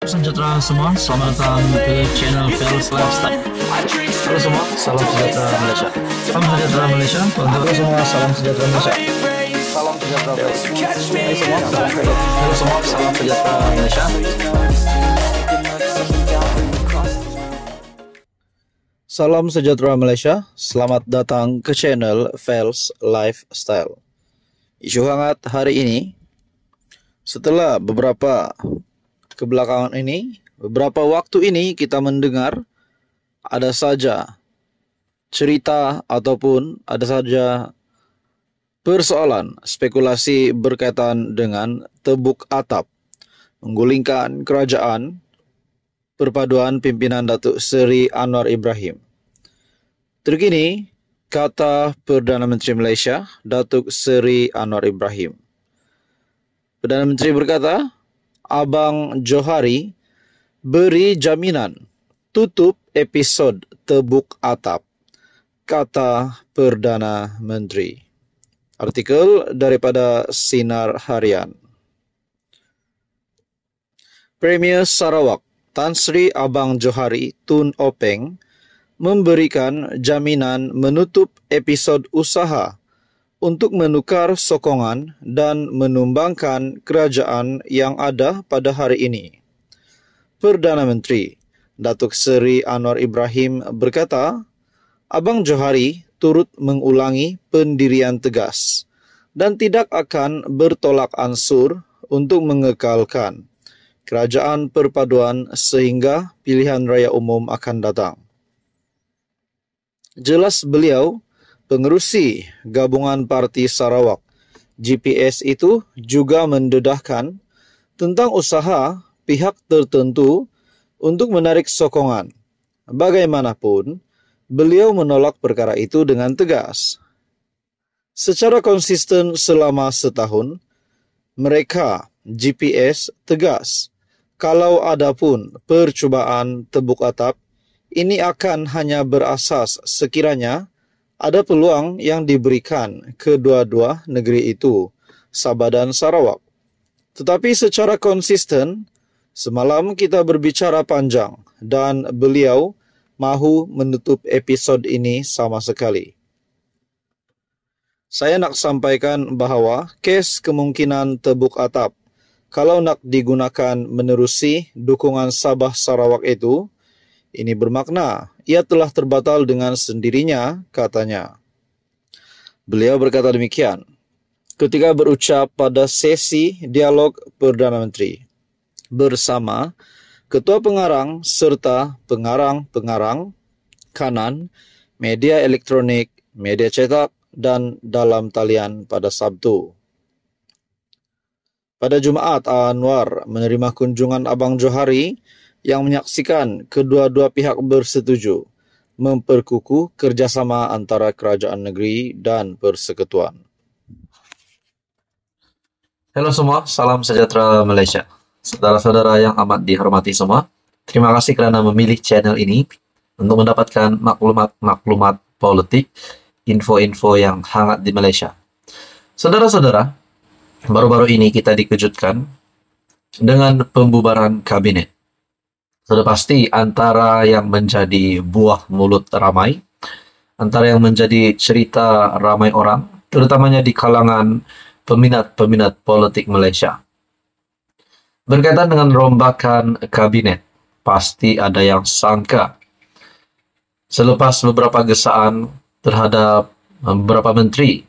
Salam sejahtera semua, selamat datang ke channel Fearless Lifestyle Halo semua, salam sejahtera Malaysia Salam sejahtera Malaysia Halo semua, salam sejahtera Malaysia Salam sejahtera Malaysia Halo semua, salam sejahtera Malaysia Salam sejahtera Malaysia, selamat datang ke channel Fels Lifestyle Isu hangat hari ini Setelah beberapa kebelakangan ini, beberapa waktu ini kita mendengar ada saja cerita ataupun ada saja persoalan spekulasi berkaitan dengan tebuk atap, menggulingkan kerajaan, perpaduan pimpinan Datuk Seri Anwar Ibrahim. Terkini, kata Perdana Menteri Malaysia, Datuk Seri Anwar Ibrahim. Perdana Menteri berkata, Abang Johari beri jaminan tutup episod tebuk atap, kata Perdana Menteri. Artikel daripada Sinar Harian. Premier Sarawak Tan Sri Abang Johari Tun Openg memberikan jaminan menutup episod usaha untuk menukar sokongan dan menumbangkan kerajaan yang ada pada hari ini. Perdana Menteri Datuk Seri Anwar Ibrahim berkata, Abang Johari turut mengulangi pendirian tegas dan tidak akan bertolak ansur untuk mengekalkan kerajaan perpaduan sehingga pilihan raya umum akan datang. Jelas beliau, Pengerusi Gabungan Parti Sarawak GPS itu juga mendedahkan tentang usaha pihak tertentu untuk menarik sokongan. Bagaimanapun, beliau menolak perkara itu dengan tegas. Secara konsisten selama setahun, mereka GPS tegas. Kalau ada pun percobaan tebuk atap, ini akan hanya berasas sekiranya ada peluang yang diberikan kedua-dua negeri itu, Sabah dan Sarawak. Tetapi secara konsisten, semalam kita berbicara panjang dan beliau mahu menutup episod ini sama sekali. Saya nak sampaikan bahawa kes kemungkinan tebuk atap kalau nak digunakan menerusi dukungan Sabah Sarawak itu, Ini bermakna, ia telah terbatal dengan sendirinya, katanya. Beliau berkata demikian ketika berucap pada sesi dialog Perdana Menteri bersama Ketua Pengarang serta pengarang-pengarang kanan media elektronik, media cetak, dan dalam talian pada Sabtu. Pada Jumat, Anwar menerima kunjungan Abang Johari yang menyaksikan kedua-dua pihak bersetuju memperkuku kerjasama antara kerajaan negeri dan persekutuan. Halo semua, salam sejahtera Malaysia. Saudara-saudara yang amat dihormati semua, terima kasih kerana memilih channel ini untuk mendapatkan maklumat-maklumat politik, info-info yang hangat di Malaysia. Saudara-saudara, baru-baru ini kita dikejutkan dengan pembubaran kabinet. Sudah pasti antara yang menjadi buah mulut ramai, antara yang menjadi cerita ramai orang, terutamanya di kalangan peminat-peminat politik Malaysia. Berkaitan dengan rombakan kabinet, pasti ada yang sangka. Selepas beberapa gesaan terhadap eh, beberapa menteri,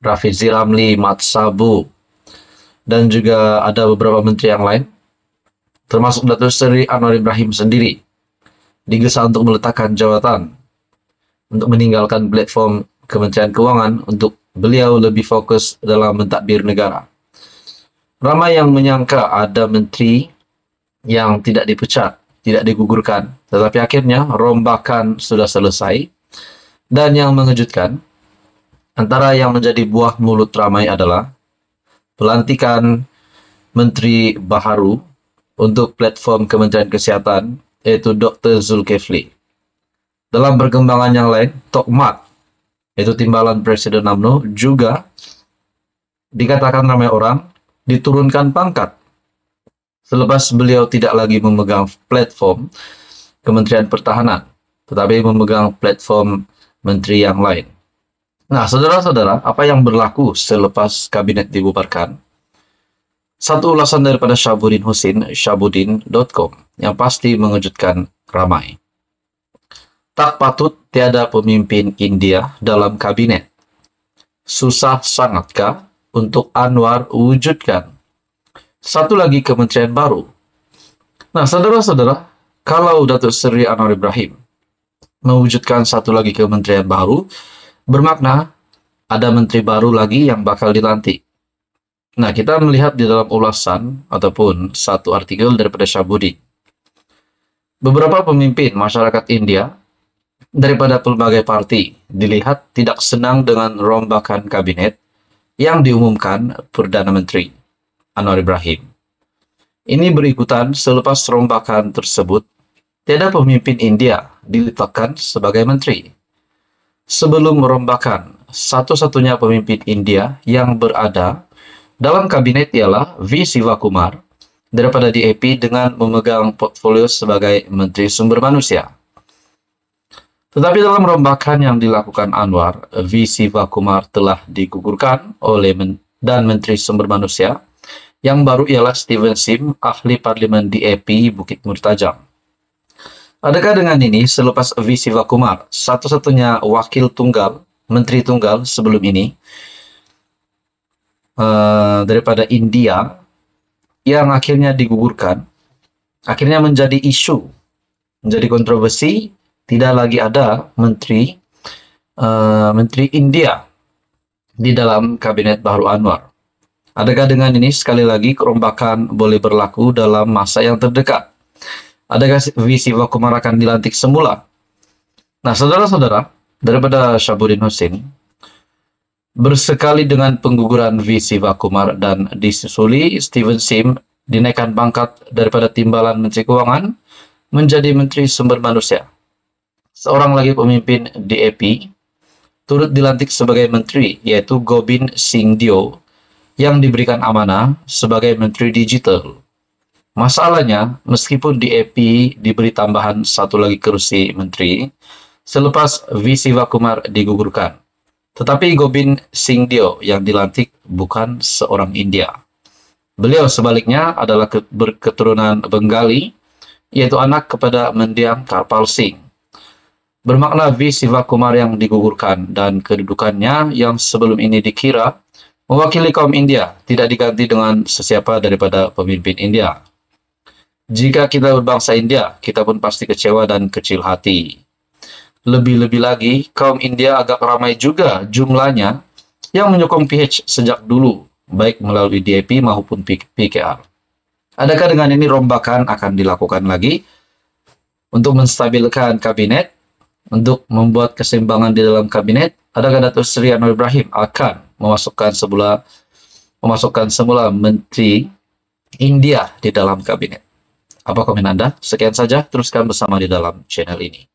Rafizi Ramli, Mat Sabu, dan juga ada beberapa menteri yang lain, termasuk Datuk Seri Anwar Ibrahim sendiri, digesa untuk meletakkan jawatan, untuk meninggalkan platform Kementerian Keuangan untuk beliau lebih fokus dalam mentadbir negara. Ramai yang menyangka ada menteri yang tidak dipecat, tidak digugurkan, tetapi akhirnya rombakan sudah selesai. Dan yang mengejutkan, antara yang menjadi buah mulut ramai adalah pelantikan Menteri Baharu untuk platform Kementerian Kesehatan, yaitu Dr. Zulkifli. Dalam perkembangan yang lain, Tokmat, yaitu timbalan Presiden AMNO, juga dikatakan ramai orang diturunkan pangkat selepas beliau tidak lagi memegang platform Kementerian Pertahanan, tetapi memegang platform menteri yang lain. Nah, saudara-saudara, apa yang berlaku selepas kabinet dibubarkan? Satu ulasan daripada Syabudin Husin, syabudin.com, yang pasti mengejutkan ramai. Tak patut tiada pemimpin India dalam kabinet. Susah sangatkah untuk Anwar wujudkan? Satu lagi kementerian baru. Nah, saudara-saudara, kalau Datuk Seri Anwar Ibrahim mewujudkan satu lagi kementerian baru, bermakna ada menteri baru lagi yang bakal dilantik Nah, kita melihat di dalam ulasan ataupun satu artikel daripada Syabudi. Beberapa pemimpin masyarakat India daripada pelbagai parti dilihat tidak senang dengan rombakan kabinet yang diumumkan Perdana Menteri Anwar Ibrahim. Ini berikutan selepas rombakan tersebut, tiada pemimpin India diletakkan sebagai menteri. Sebelum merombakan, satu-satunya pemimpin India yang berada dalam kabinet ialah V. Kumar daripada DAP dengan memegang portfolio sebagai Menteri Sumber Manusia. Tetapi dalam rombakan yang dilakukan Anwar, V. Kumar telah digugurkan oleh men dan Menteri Sumber Manusia yang baru ialah Steven Sim, ahli parlimen DAP Bukit Murtajam. Adakah dengan ini selepas V. Kumar, satu-satunya wakil tunggal, menteri tunggal sebelum ini, uh, daripada India yang akhirnya digugurkan akhirnya menjadi isu menjadi kontroversi tidak lagi ada menteri uh, menteri India di dalam kabinet Baru Anwar. Adakah dengan ini sekali lagi kerombakan boleh berlaku dalam masa yang terdekat? Adakah visi Wakumar akan dilantik semula? Nah, saudara-saudara, daripada Syaburin Hussein, Bersekali dengan pengguguran VC Vakumar dan disusuli, Steven Sim dinaikkan pangkat daripada timbalan Menteri Keuangan menjadi Menteri Sumber Manusia. Seorang lagi pemimpin DAP e turut dilantik sebagai Menteri, yaitu Gobind Singh Dio, yang diberikan amanah sebagai Menteri Digital. Masalahnya, meskipun DAP e diberi tambahan satu lagi kursi Menteri, selepas VC Vakumar digugurkan tetapi Gobind Singh Dio yang dilantik bukan seorang India. Beliau sebaliknya adalah berketurunan Bengali, yaitu anak kepada mendiang Karpal Singh. Bermakna V. Siva Kumar yang digugurkan dan kedudukannya yang sebelum ini dikira mewakili kaum India tidak diganti dengan sesiapa daripada pemimpin India. Jika kita berbangsa India, kita pun pasti kecewa dan kecil hati. Lebih-lebih lagi, kaum India agak ramai juga jumlahnya yang menyokong PH sejak dulu, baik melalui DAP maupun PKR. Adakah dengan ini rombakan akan dilakukan lagi untuk menstabilkan kabinet, untuk membuat keseimbangan di dalam kabinet? Adakah Datuk Seri Anwar Ibrahim akan memasukkan semula memasukkan semula menteri India di dalam kabinet? Apa komen Anda? Sekian saja, teruskan bersama di dalam channel ini.